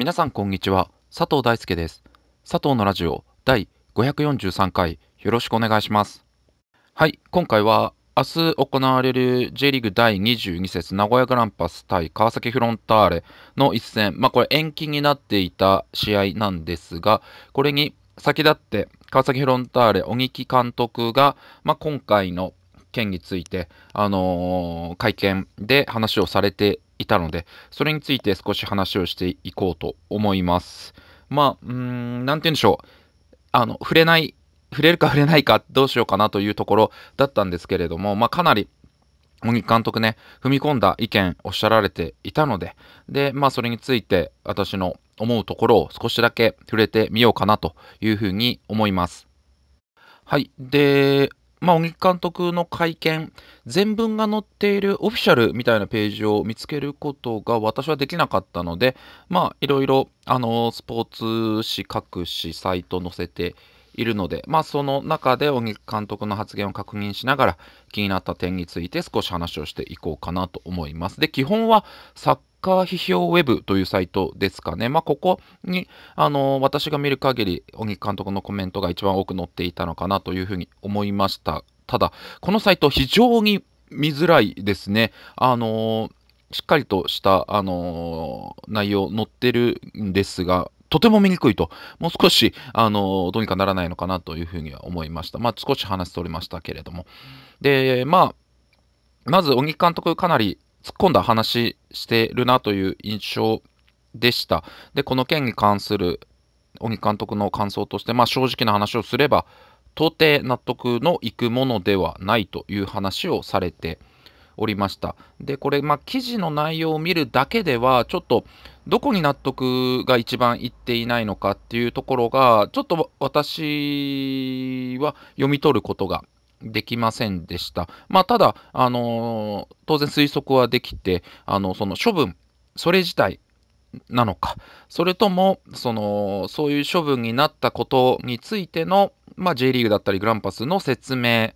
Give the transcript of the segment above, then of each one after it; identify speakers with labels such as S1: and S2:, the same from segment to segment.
S1: 皆さんこんにちは佐藤大輔です佐藤のラジオ第543回よろしくお願いしますはい今回は明日行われる J リーグ第22節名古屋グランパス対川崎フロンターレの一戦、まあ、これ延期になっていた試合なんですが、これに先立って川崎フロンターレ、小木監督が、まあ、今回の件について、あのー、会見で話をされていたので、それについて少し話をしていこうと思います。まあ、うーん、なんて言うんでしょう。あの、触れない、触れるか 触れないかどうしようかなというところだったんですけれども、まあ、かなり、茂木監督ね、踏み込んだ意見おっしゃられていたので、で、まあ、それについて私の思うところを少しだけ触れてみようかなというふうに思います。はい。で、まあ、小木監督の会見、全文が載っているオフィシャルみたいなページを見つけることが私はできなかったので、まあ、いろいろ、あの、スポーツ紙、各紙、サイト載せているので、まあ、その中で小木監督の発言を確認しながら気になった点について少し話をしていこうかなと思います。で、基本はサッカー批評ウェブというサイトですかね。まあ、ここに、あのー、私が見る限り、小木監督のコメントが一番多く載っていたのかなというふうに思いました。ただ、このサイト非常に見づらいですね。あのー、しっかりとした、あのー、内容載ってるんですが、とても見にくいと、もう少し、あの、どうにかならないのかなというふうには思いました。まあ、少し話しておりましたけれども。で、まあ、まず、小木監督、かなり突っ込んだ話してるなという印象でした。で、この件に関する小木監督の感想として、まあ、正直な話をすれば、到底納得のいくものではないという話をされておりました。で、これ、まあ、記事の内容を見るだけでは、ちょっと、どこに納得が一番いっていないのかっていうところが、ちょっと私は読み取ることができませんでした。まあ、ただ、あのー、当然推測はできて、あの、その処分、それ自体なのか、それとも、その、そういう処分になったことについての、まあ、J リーグだったりグランパスの説明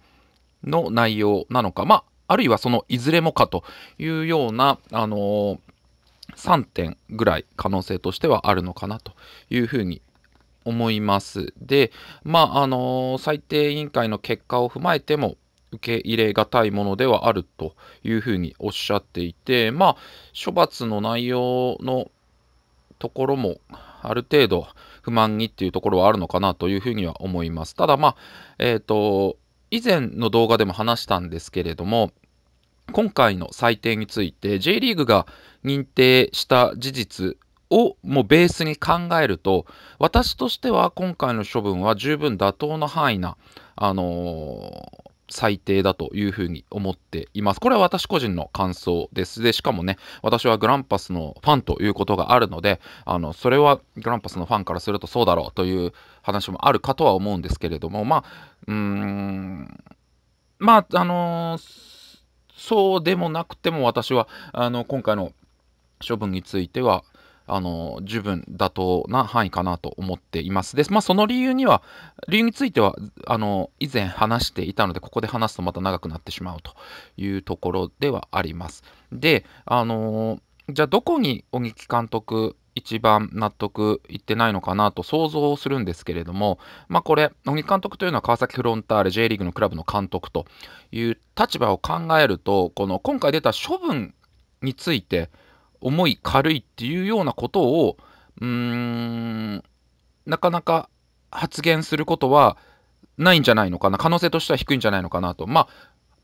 S1: の内容なのか、まあ、あるいはそのいずれもかというような、あの3点ぐらい可能性としてはあるのかなというふうに思います。で、まあ、あの最低委員会の結果を踏まえても、受け入れがたいものではあるというふうにおっしゃっていて、まあ、処罰の内容のところもある程度不満にっていうところはあるのかなというふうには思います。ただ、まあ、えっ、ー、と、以前の動画でも話したんですけれども、今回の裁定について J リーグが認定した事実をもうベースに考えると私としては今回の処分は十分妥当な範囲な、あのー、最低だというふうに思っています。これは私個人の感想です。で、しかもね、私はグランパスのファンということがあるので、あの、それはグランパスのファンからするとそうだろうという話もあるかとは思うんですけれども、まあ、うーん、まあ、あのそうでもなくても私は、あの、今回の処分については、あの十分妥当な範囲かなと思っています。で、まあ、その理由には、理由についてはあの以前話していたので、ここで話すとまた長くなってしまうというところではあります。で、あのじゃあどこに小木監督一番納得いってないのかなと想像するんですけれども、まあ、これ、小木監督というのは川崎フロンターレ J リーグのクラブの監督という立場を考えると、この今回出た処分について、重い軽いっていうようなことをうーんなかなか発言することはないんじゃないのかな可能性としては低いんじゃないのかなとま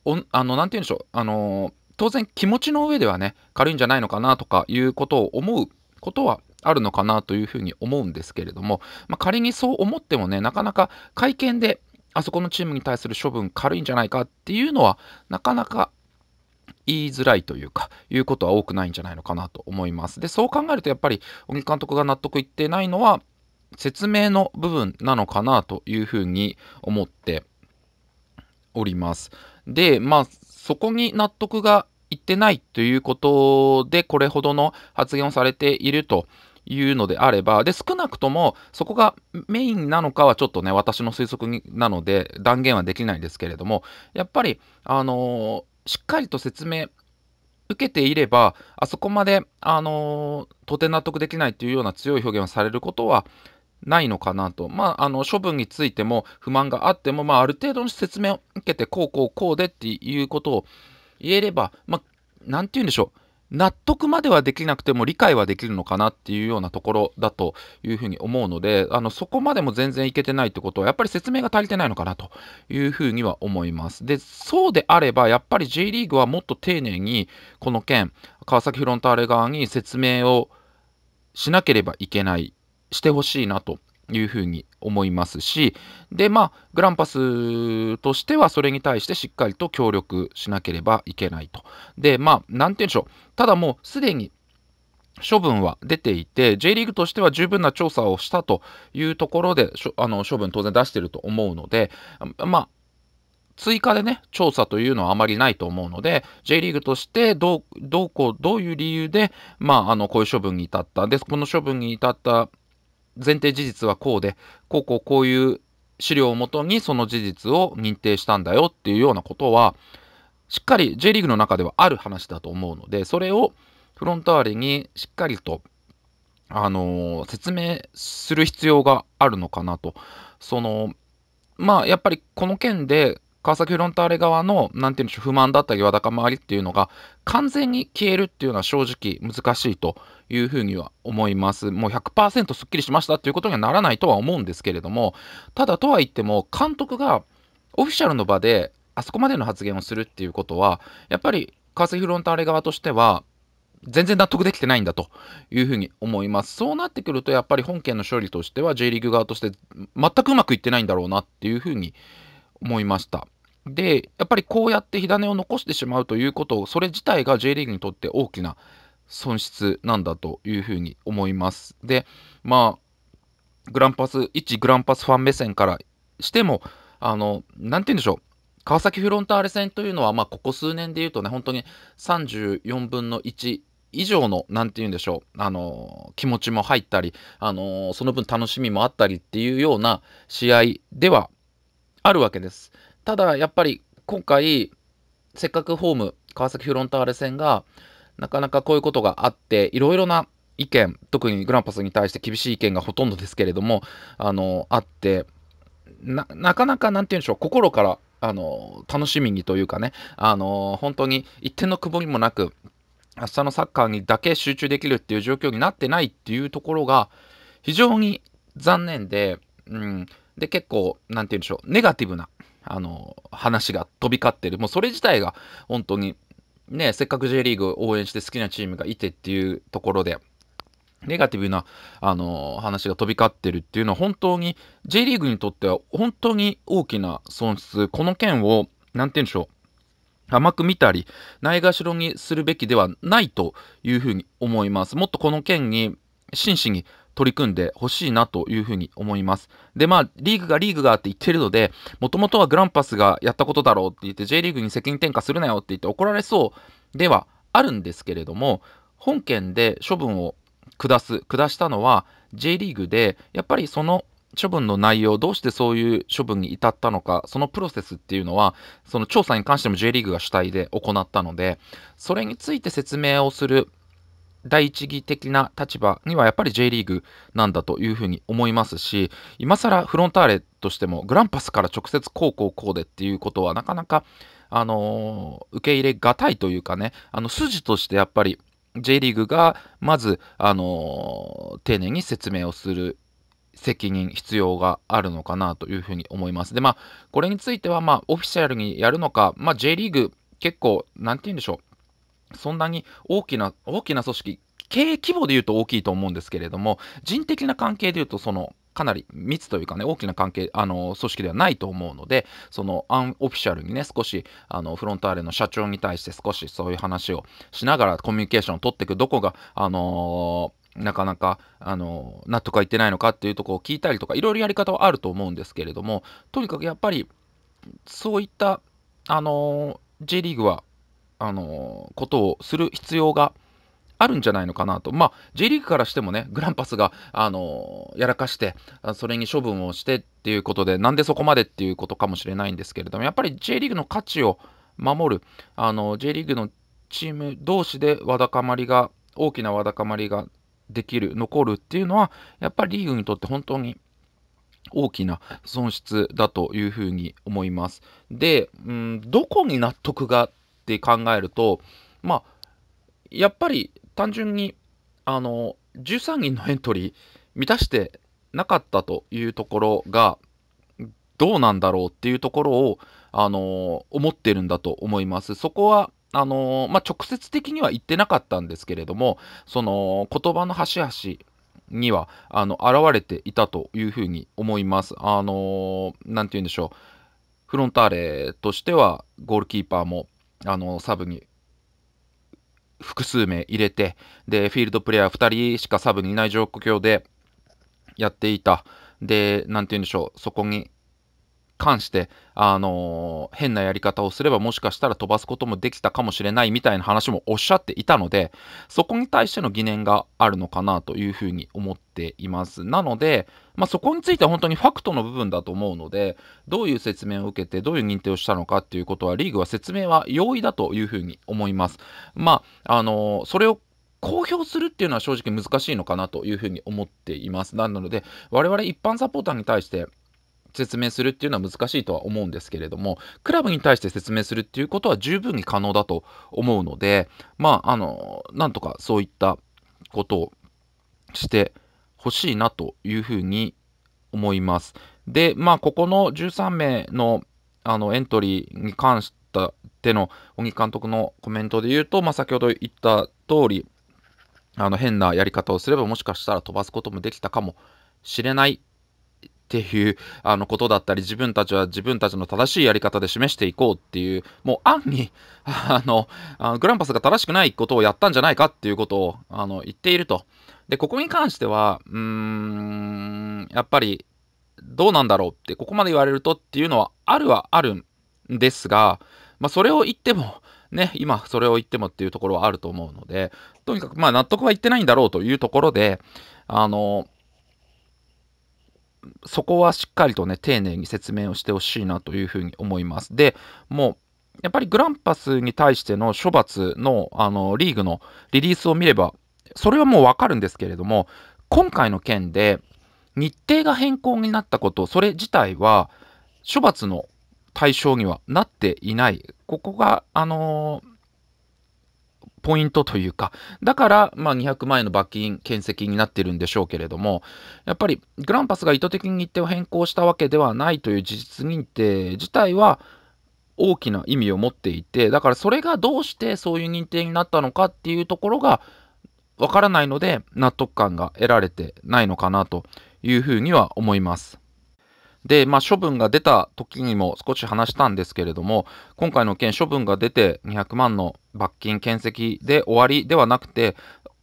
S1: ああの何て言うんでしょうあの当然気持ちの上ではね軽いんじゃないのかなとかいうことを思うことはあるのかなというふうに思うんですけれども、まあ、仮にそう思ってもねなかなか会見であそこのチームに対する処分軽いんじゃないかっていうのはなかなか言いづらいというか、いうことは多くないんじゃないのかなと思います。で、そう考えるとやっぱり、小木監督が納得いってないのは、説明の部分なのかなというふうに思っております。で、まあ、そこに納得がいってないということで、これほどの発言をされているというのであれば、で、少なくともそこがメインなのかはちょっとね、私の推測なので断言はできないんですけれども、やっぱり、あのーしっかりと説明受けていれば、あそこまで、あのー、到底納得できないというような強い表現をされることはないのかなと。まあ、あの、処分についても不満があっても、まあ、ある程度の説明を受けて、こうこうこうでっていうことを言えれば、まあ、なんて言うんでしょう。納得まではできなくても理解はできるのかなっていうようなところだというふうに思うのであのそこまでも全然いけてないってことはやっぱり説明が足りてないのかなというふうには思いますでそうであればやっぱり J リーグはもっと丁寧にこの件川崎フロンターレ側に説明をしなければいけないしてほしいなというふうに思いますしでまあグランパスとしてはそれに対してしっかりと協力しなければいけないとでまあ何て言うんでしょうただもうすでに処分は出ていて J リーグとしては十分な調査をしたというところであの処分当然出してると思うのでまあ追加でね、調査というのはあまりないと思うので、J リーグとしてどう、どうこう、どういう理由で、まあ、あの、こういう処分に至った。で、この処分に至った前提事実はこうで、こうこうこういう資料をもとにその事実を認定したんだよっていうようなことは、しっかり J リーグの中ではある話だと思うので、それをフロンターレにしっかりと、あのー、説明する必要があるのかなと。その、まあ、やっぱりこの件で川崎フロンターレ側の、なんていうんでしょう、不満だったり、わだかまわりっていうのが、完全に消えるっていうのは正直難しいというふうには思います。もう100%すっきりしましたっていうことにはならないとは思うんですけれども、ただとはいっても、監督がオフィシャルの場で、あそこまでの発言をするっていうことは、やっぱり川崎フロンターレ側としては、全然納得できてないんだというふうに思います。そうなってくると、やっぱり本件の勝利としては、J リーグ側として全くうまくいってないんだろうなっていうふうに思いました。で、やっぱりこうやって火種を残してしまうということを、それ自体が J リーグにとって大きな損失なんだというふうに思います。で、まあ、グランパス、一グランパスファン目線からしても、あの、何て言うんでしょう。川崎フロンターレ戦というのは、まあ、ここ数年で言うとね、本当に34分の1以上の、なんて言うんでしょう、あの、気持ちも入ったり、あの、その分楽しみもあったりっていうような試合ではあるわけです。ただ、やっぱり今回、せっかくホーム、川崎フロンターレ戦が、なかなかこういうことがあって、いろいろな意見、特にグランパスに対して厳しい意見がほとんどですけれども、あの、あって、なかなか、なんて言うんでしょう、心から、あの、楽しみにというかね、あの、本当に一点の曇りもなく、明日のサッカーにだけ集中できるっていう状況になってないっていうところが、非常に残念で、うん、で、結構、何て言うんでしょう、ネガティブな、あの、話が飛び交ってる。もうそれ自体が、本当に、ね、せっかく J リーグ応援して好きなチームがいてっていうところで、ネガティブな、あの話が飛び交ってるっていうのは本当に J リーグにとっては本当に大きな損失。この件を、何て言うんでしょう。甘く見たり、ないがしろにするべきではないというふうに思います。もっとこの件に真摯に取り組んでほしいなというふうに思います。で、まあ、リーグがリーグがって言ってるので、もともとはグランパスがやったことだろうって言って、J リーグに責任転嫁するなよって言って怒られそうではあるんですけれども、本件で処分を下す、下したのは J リーグで、やっぱりその処分の内容、どうしてそういう処分に至ったのか、そのプロセスっていうのは、その調査に関しても J リーグが主体で行ったので、それについて説明をする第一義的な立場にはやっぱり J リーグなんだというふうに思いますし今更フロンターレとしてもグランパスから直接こうこうこうでっていうことはなかなか、あのー、受け入れがたいというかねあの筋としてやっぱり J リーグがまず、あのー、丁寧に説明をする責任必要があるのかなというふうに思います。でまあこれについてはまあオフィシャルにやるのか、まあ、J リーグ結構何て言うんでしょうそんなに大きな、大きな組織、経営規模で言うと大きいと思うんですけれども、人的な関係で言うと、その、かなり密というかね、大きな関係、あの、組織ではないと思うので、その、アンオフィシャルにね、少し、あの、フロンターレの社長に対して少しそういう話をしながらコミュニケーションを取っていく、どこが、あのーなかなかあの納得がいってないのかっていうとこを聞いたりとかいろいろやり方はあると思うんですけれどもとにかくやっぱりそういったあの J リーグはあのことをする必要があるんじゃないのかなと。まあ、J リーグからしてもね、グランパスが、あのやらかして、それに処分をしてっていうことで、なんでそこまでっていうことかもしれないんですけれども、やっぱり J リーグの価値を守る、あの J リーグのチーム同士でわだかまりが、大きなわだかまりができる、残るっていうのは、やっぱりリーグにとって本当に大きな損失だというふうに思います。で、うん、どこに納得がって考えると、まあ、やっぱり単純に、あの、13人のエントリー満たしてなかったというところが、どうなんだろうっていうところを、あの、思ってるんだと思います。そこは、あの、まあ、直接的には言ってなかったんですけれども、その、言葉の端々には、あの、現れていたというふうに思います。あの、なて言うんでしょう。フロンターレとしてはゴールキーパーもあのサブに複数名入れて、で、フィールドプレイヤー2人しかサブにいない状況でやっていた。で、何て言うんでしょう、そこに関して、あのー、変なやり方をすればもしかしたら飛ばすこともできたかもしれないみたいな話もおっしゃっていたので、そこに対しての疑念があるのかなというふうに思っています。なので、まあ、そこについては本当にファクトの部分だと思うので、どういう説明を受けて、どういう認定をしたのかっていうことは、リーグは説明は容易だというふうに思います。まあ、あのー、それを公表するっていうのは正直難しいのかなというふうに思っています。なので、我々一般サポーターに対して、説明するっていうのは難しいとは思うんですけれども、クラブに対して説明するっていうことは十分に可能だと思うので、まあ、あの、なんとかそういったことをしてほしいなというふうに思います。で、まあ、ここの13名のあのエントリーに関しての小木監督のコメントで言うと、まあ、先ほど言った通り、あの変なやり方をすればもしかしたら飛ばすこともできたかもしれないっていうあのことだったり自分たちは自分たちの正しいやり方で示していこうっていうもう暗に あのグランパスが正しくないことをやったんじゃないかっていうことをあの言っていると。でここに関してはうーんやっぱりどうなんだろうってここまで言われるとっていうのはあるはあるんですが、まあ、それを言ってもね、今それを言ってもっていうところはあると思うので、とにかくまあ納得はいってないんだろうというところで、あの、そこはしっかりとね、丁寧に説明をしてほしいなというふうに思います。で、もう、やっぱりグランパスに対しての処罰の、あの、リーグのリリースを見れば、それはもうわかるんですけれども、今回の件で、日程が変更になったこと、それ自体は、処罰の対象にはなっていない。ここが、あのーポイントというか、だから、まあ、200万円の罰金、検責になってるんでしょうけれども、やっぱりグランパスが意図的に日程を変更したわけではないという事実認定自体は、大きな意味を持っていて、だからそれがどうしてそういう認定になったのかっていうところがわからないので、納得感が得られてないのかなというふうには思います。で、まあ、処分が出た時にも少し話したんですけれども、今回の件、処分が出て200万の罰金、検責で終わりではなくて、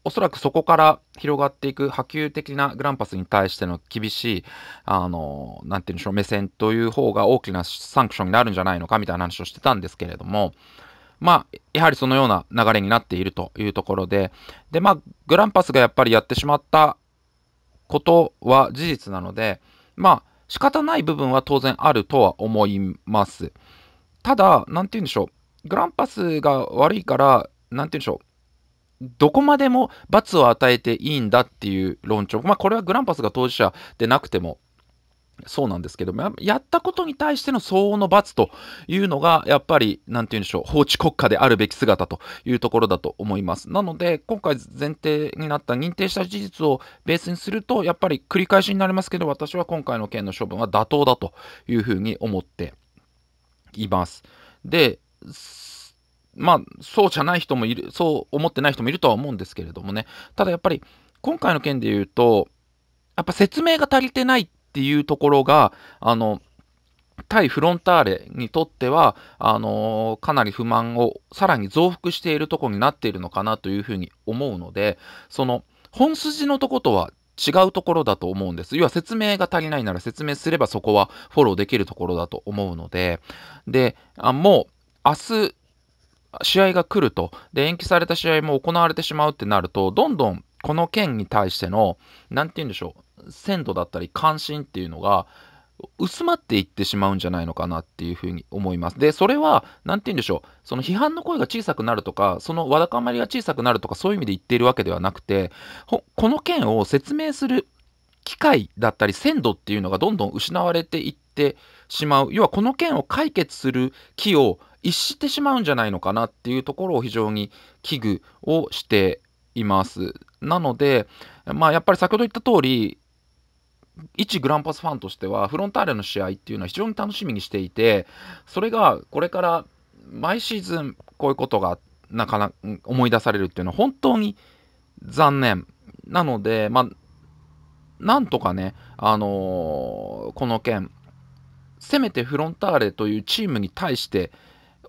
S1: おそらくそこから広がっていく波及的なグランパスに対しての厳しい、あの、なていうんでしょう、目線という方が大きなサンクションになるんじゃないのかみたいな話をしてたんですけれども、まあ、やはりそのような流れになっているというところで、で、まあ、グランパスがやっぱりやってしまったことは事実なので、まあ、仕方ない部分は当然あるとは思います。ただ、何て言うんでしょう、グランパスが悪いから、何て言うんでしょう、どこまでも罰を与えていいんだっていう論調、まあ、これはグランパスが当事者でなくてもそうなんですけども、やったことに対しての相応の罰というのが、やっぱり、なんて言うんでしょう、法治国家であるべき姿というところだと思います。なので、今回前提になった認定した事実をベースにすると、やっぱり繰り返しになりますけど、私は今回の件の処分は妥当だというふうに思っています。で、まあ、そうじゃない人もいる、そう思ってない人もいるとは思うんですけれどもね、ただやっぱり、今回の件で言うと、やっぱ説明が足りてないっていうところが、あの、対フロンターレにとっては、あのー、かなり不満をさらに増幅しているところになっているのかなというふうに思うので、その、本筋のとことは違うところだと思うんです。要は説明が足りないなら説明すればそこはフォローできるところだと思うので、で、あもう明日試合が来ると、で、延期された試合も行われてしまうってなると、どんどんこの件に対しての、何て言うんでしょう、鮮度だったり関心っていうのが、薄まっていってしまうんじゃないのかなっていうふうに思います。で、それは、何て言うんでしょう、その批判の声が小さくなるとか、そのわだかまりが小さくなるとか、そういう意味で言っているわけではなくて、この件を説明する機会だったり、鮮度っていうのがどんどん失われていってしまう、要はこの件を解決する木を逸してしまうんじゃないのかなっていうところを非常に危惧をしています。なので、まあ、やっぱり先ほど言った通り、一グランパスファンとしてはフロンターレの試合っていうのは非常に楽しみにしていてそれがこれから毎シーズンこういうことがなかなか思い出されるっていうのは本当に残念なのでまあなんとかねあのー、この件せめてフロンターレというチームに対して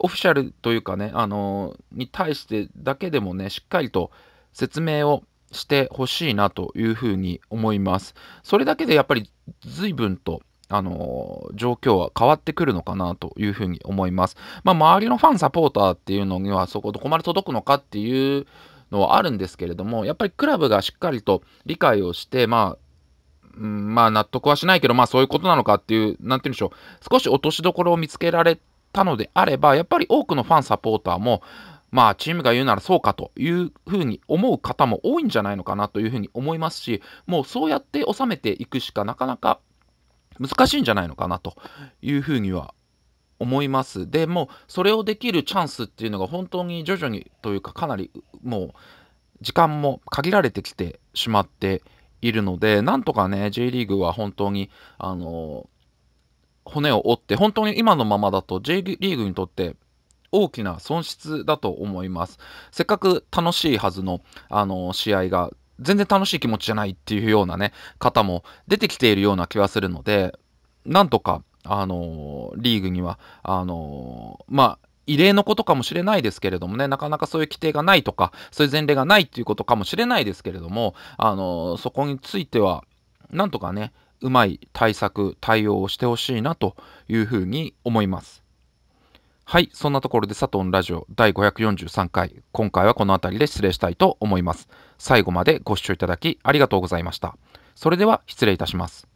S1: オフィシャルというかねあのー、に対してだけでもねしっかりと説明をしてほしいなというふうに思います。それだけでやっぱり随分とあの状況は変わってくるのかなというふうに思います。まあ、周りのファンサポーターっていうのにはそこどこまで届くのかっていうのはあるんですけれども、やっぱりクラブがしっかりと理解をして、まあ、まあ納得はしないけど、まあそういうことなのかっていう、なんて言うんでしょう、少し落としどころを見つけられたのであれば、やっぱり多くのファンサポーターも、まあ、チームが言うならそうかというふうに思う方も多いんじゃないのかなというふうに思いますし、もうそうやって収めていくしかなかなか難しいんじゃないのかなというふうには思います。でもそれをできるチャンスっていうのが本当に徐々にというかかなりもう時間も限られてきてしまっているので、なんとかね、J リーグは本当に、あの骨を折って、本当に今のままだと J リーグにとって大きな損失だと思います。せっかく楽しいはずの、あの、試合が、全然楽しい気持ちじゃないっていうようなね、方も出てきているような気はするので、なんとか、あのリーグには、あのまあ、異例のことかもしれないですけれどもね、なかなかそういう規定がないとか、そういう前例がないっていうことかもしれないですけれども、あのー、そこについては、なんとかね、うまい対策、対応をしてほしいなというふうに思います。はい、そんなところでサトンラジオ第543回、今回はこの辺りで失礼したいと思います。最後までご視聴いただきありがとうございました。それでは失礼いたします。